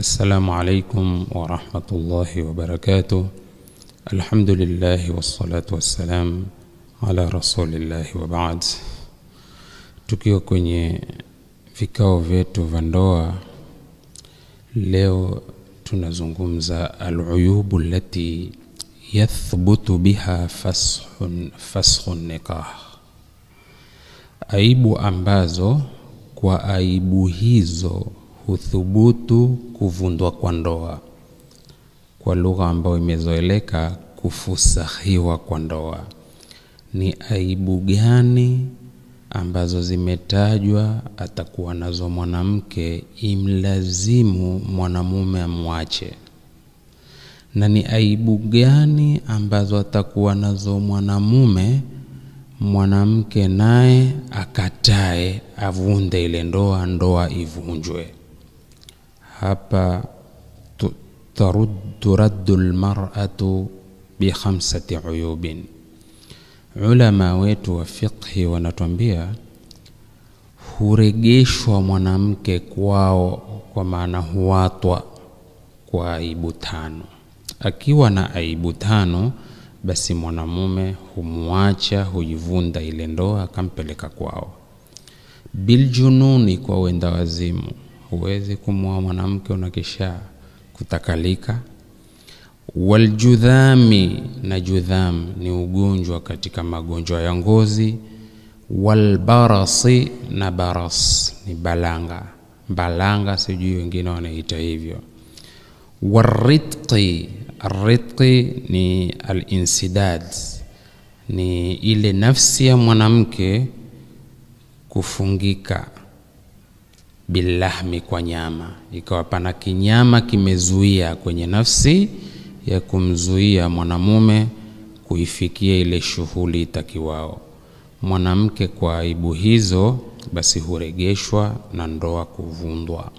السلام عليكم ورحمة الله وبركاته الحمد لله والصلاة والسلام على رسول الله وبعد tukiwa kwenye vikao vyetu vya ndoa leo tunazungumza aluyubu lati yathbutu biha fashu nikah aibu ambazo kwa aibu hizo kuthubutu kuvundwa kwa ndoa, kwa lugha ambayo imezoeleka kufusahiwa kwa ndoa. Ni aibu gani ambazo zimetajwa atakuwa nazo mwanamke imlazimu mwanamume amwache, na ni aibu gani ambazo atakuwa nazo mwanamume mwanamke naye akatae avunde ile ndoa, ndoa ivunjwe hapa turaddu lmaratu bikhamsati uyubin. Ulama wetu wa fiqhi wanatuambia huregeshwa mwanamke kwao, kwa maana huwatwa kwa aibu tano. Akiwa na aibu tano, basi mwanamume humwacha, hujivunda ile ndoa, akampeleka kwao. Biljununi, kwa wenda wazimu huwezi kumwoa mwanamke unakisha kutakalika waljudhami na judham ni ugonjwa katika magonjwa ya ngozi walbarasi na baras ni balanga balanga sijui wengine wanaita hivyo waritqi ritqi ni alinsidad ni ile nafsi ya mwanamke kufungika bilahmi, kwa nyama, ikawa pana kinyama kimezuia kwenye nafsi ya kumzuia mwanamume kuifikia ile shughuli itakiwao. Mwanamke kwa aibu hizo, basi huregeshwa na ndoa kuvundwa.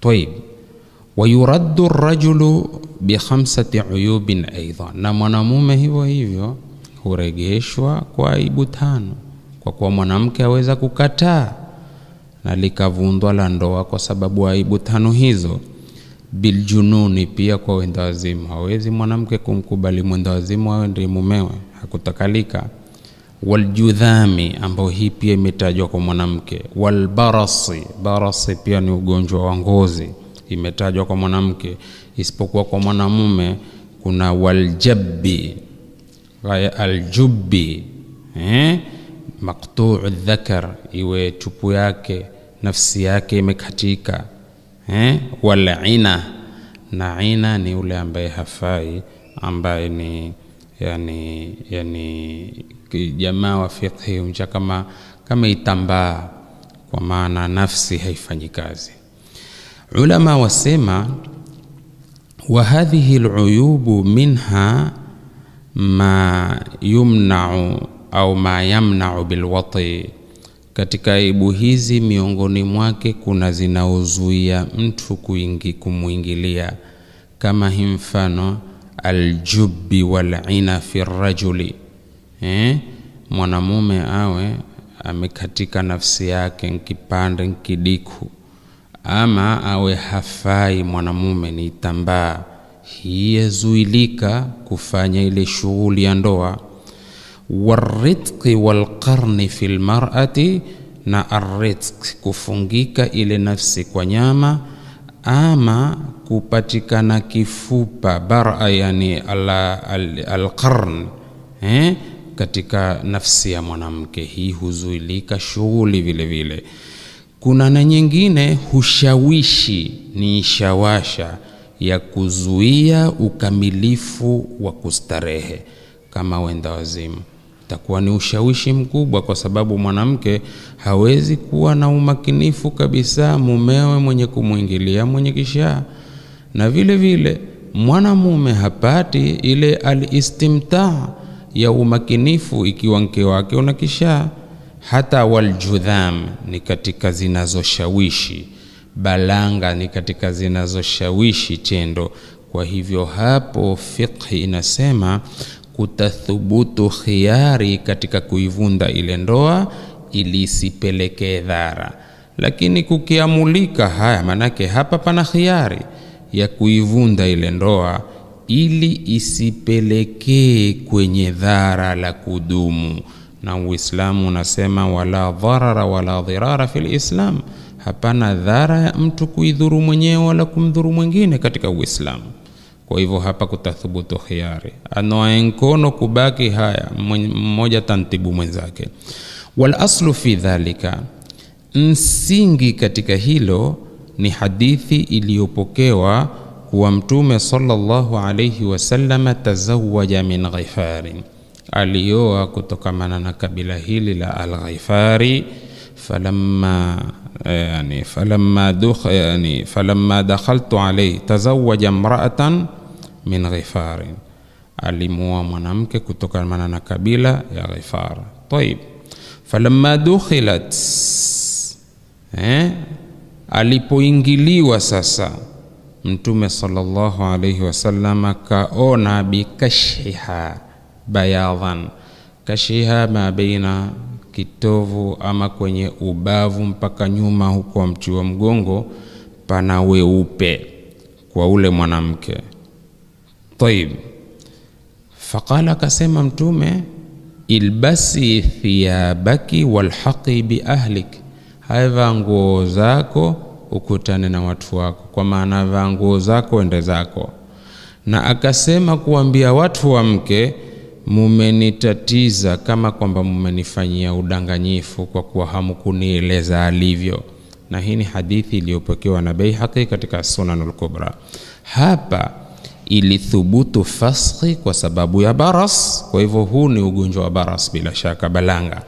Tayib, wayuraddu rajulu bi khamsati uyubin aidha, na mwanamume hivyo hivyo huregeshwa kwa aibu tano, kwa kuwa mwanamke aweza kukataa na likavundwa la ndoa kwa sababu aibu tano hizo biljununi pia kwa wendawazimu. Hawezi mwanamke kumkubali mwendawazimu awe ndiye mumewe, hakutakalika. Waljudhami, ambayo hii pia imetajwa kwa mwanamke. Walbarasi, barasi pia ni ugonjwa wa ngozi, imetajwa kwa mwanamke, isipokuwa kwa mwanamume kuna waljabbi, aljubbi eh? maqtuu dhakar, iwe chupu yake nafsi yake imekatika eh? wala ina na ina ni yule ambaye hafai ambaye ni yani, yani jamaa wa fiqhi humcha kama, kama itambaa kwa maana nafsi haifanyi kazi. Ulama wasema wa hadhihi luyubu minha ma yumnau au ma yamnau bilwati. Katika aibu hizi miongoni mwake kuna zinaozuia mtu kuingi kumwingilia, kama hi mfano aljubi walina fi rajuli eh, mwanamume awe amekatika nafsi yake nkipande nkidiku, ama awe hafai mwanamume ni tambaa, hiyezuilika kufanya ile shughuli ya ndoa waritqi walqarni fi lmarati, na aritq kufungika ile nafsi kwa nyama ama kupatikana kifupa bara, yani alqarn al, al eh, katika nafsi ya mwanamke. Hii huzuilika shughuli vile vile. Kuna na nyingine hushawishi, ni shawasha ya kuzuia ukamilifu wa kustarehe kama wenda wazimu itakuwa ni ushawishi mkubwa, kwa sababu mwanamke hawezi kuwa na umakinifu kabisa mumewe mwenye kumwingilia mwenye kishaa, na vile vile mwanamume hapati ile alistimtaa ya umakinifu ikiwa mke wake una kishaa. Hata waljudham ni katika zinazoshawishi, balanga ni katika zinazoshawishi tendo. Kwa hivyo hapo fiqhi inasema kutathubutu khiari katika kuivunda ile ndoa ili isipelekee dhara. Lakini kukiamulika haya, manake hapa pana khiari ya kuivunda ile ndoa ili isipelekee kwenye dhara la kudumu. Na Uislamu unasema wala dharara wala dhirara fi lislam hapana dhara ya mtu kuidhuru mwenyewe wala kumdhuru mwingine katika Uislamu. Kwa hivyo hapa kutathubutu khiari, anoa nkono kubaki haya mmoja tantibu mwenzake. Wal aslu fi dhalika, msingi katika hilo ni hadithi iliyopokewa kuwa Mtume sallallahu alayhi wasallam tazawaja min Ghifarin, alioa kutokamana na kabila hili la Alghifari. falamma eh, eh, yani falamma dakhaltu alayhi tazawaja imra'atan min Ghifarin, alimua mwanamke kutokamana na kabila ya Ghifar. Taib, falamma dukhilat eh, alipoingiliwa sasa Mtume sallallahu alayhi wasallam kaona bikashiha bayadhan, kashiha ma baina kitovu ama kwenye ubavu mpaka nyuma huko mchi wa mgongo pana weupe kwa ule mwanamke Taib, faqala akasema Mtume, ilbasi thiyabaki walhaqi biahlik, haivaa nguo zako ukutane na watu wako, kwa maana vaa nguo zako ende zako. Na akasema kuambia watu wa mke, mumenitatiza kama kwamba mumenifanyia udanganyifu kwa kuwa hamkunieleza alivyo. Na hii ni hadithi iliyopokewa na Baihaqi katika Sunanul Kubra. Hapa ilithubutu faskhi kwa sababu ya baras. Kwa hivyo huu ni ugonjwa wa baras, bila shaka balanga.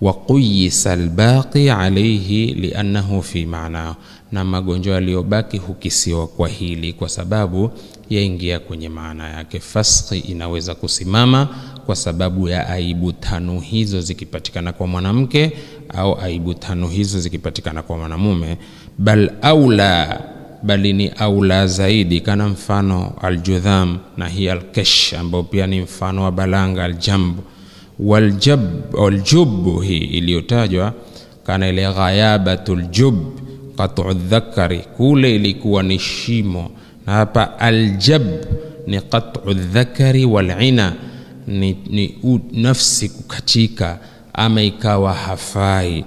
Wa quyisa albaqi alayhi liannahu fi maanao, na magonjwa yaliyobaki hukisiwa kwa hili, kwa sababu yaingia kwenye maana yake. Faskhi inaweza kusimama kwa sababu ya aibu tano hizo zikipatikana kwa mwanamke au aibu tano hizo zikipatikana kwa mwanamume, bal aula bali ni aula zaidi, kana mfano aljudham na hi alkesh, ambayo pia ni mfano wa balanga aljambu waljubu hii iliyotajwa kana ile ghayabatul jub qat'u dhakari, kule ilikuwa ni shimo, na hapa aljab ni qat'u dhakari walina ni, ni u, nafsi kukatika ama ikawa hafai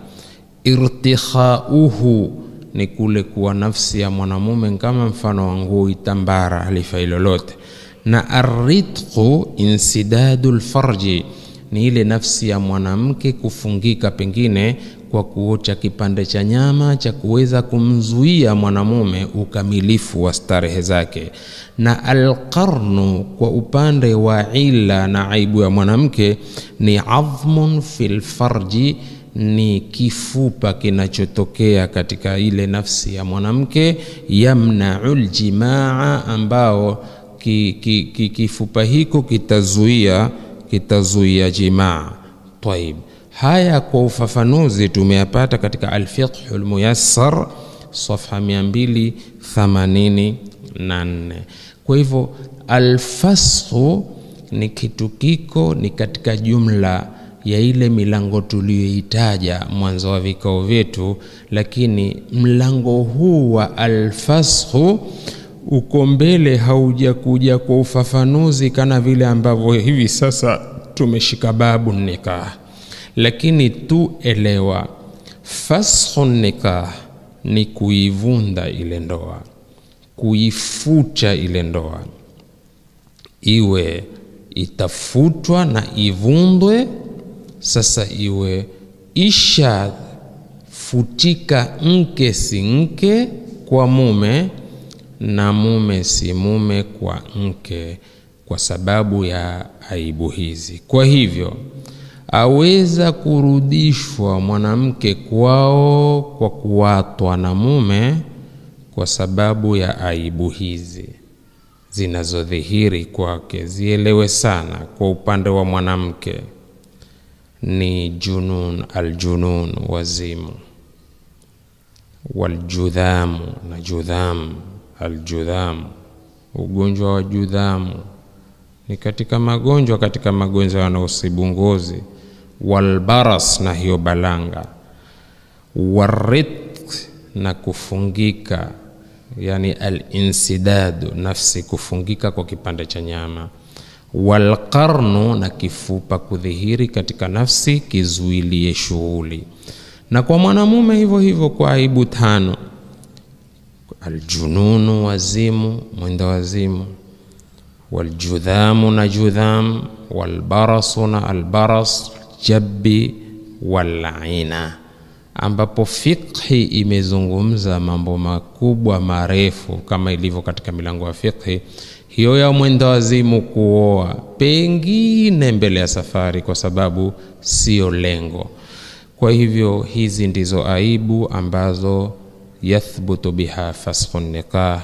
irtikhauhu ni kule kuwa nafsi ya mwanamume kama mfano wa nguo itambara halifai lolote. Na aritqu insidadul farji ni ile nafsi ya mwanamke kufungika, pengine kwa kuocha kipande cha nyama cha kuweza kumzuia mwanamume ukamilifu wa starehe zake. Na alqarnu kwa upande wa ila na aibu ya mwanamke ni adhmun fil farji ni kifupa kinachotokea katika ile nafsi ya mwanamke, yamnaul jimaa, ambao ki, ki, ki, kifupa hiko kitazuia kitazuia jimaa. Taib, haya kwa ufafanuzi tumeyapata katika Alfiqhu Lmuyassar safha 284. Kwa hivyo alfashu ni kitu kiko ni katika jumla ya ile milango tuliyoitaja mwanzo wa vikao vyetu, lakini mlango huu wa alfashu uko mbele, haujakuja kwa ufafanuzi kana vile ambavyo hivi sasa tumeshika babu nikah, lakini tu elewa fashu nikah ni kuivunda ile ndoa, kuifucha ile ndoa, iwe itafutwa na ivundwe sasa iwe ishafutika nke si nke kwa mume na mume si mume kwa nke kwa sababu ya aibu hizi. Kwa hivyo aweza kurudishwa mwanamke kwao kwa kuwatwa na mume kwa sababu ya aibu hizi zinazodhihiri kwake. Zielewe sana kwa upande wa mwanamke ni junun, aljunun wazimu, waljudhamu na judhamu, aljudhamu ugonjwa wa judhamu ni katika magonjwa katika magonjwa yanaosibu ngozi, walbaras na hiyo balanga, warit na kufungika, yani alinsidadu nafsi, kufungika kwa kipande cha nyama walqarnu, na kifupa kudhihiri katika nafsi kizuilie shughuli, na kwa mwanamume hivyo hivyo kwa aibu tano: aljununu, wazimu, mwenda wazimu, waljudhamu na judham, walbarasu na albaras, jabbi, walaina ambapo fiqhi imezungumza mambo makubwa marefu kama ilivyo katika milango ya fiqhi hiyo ya mwenda wazimu kuoa, pengine mbele ya safari, kwa sababu sio lengo. Kwa hivyo hizi ndizo aibu ambazo yathbutu biha fasqu nikah.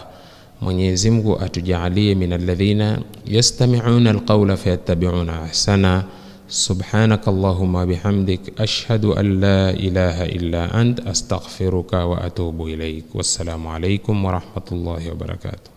Mwenyezi Mungu atujaalie min alladhina yastami'una alqawla fayattabi'una ahsana. سبحانك اللهم وبحمدك أشهد أن لا إله إلا أنت أستغفرك وأتوب إليك والسلام عليكم ورحمة الله وبركاته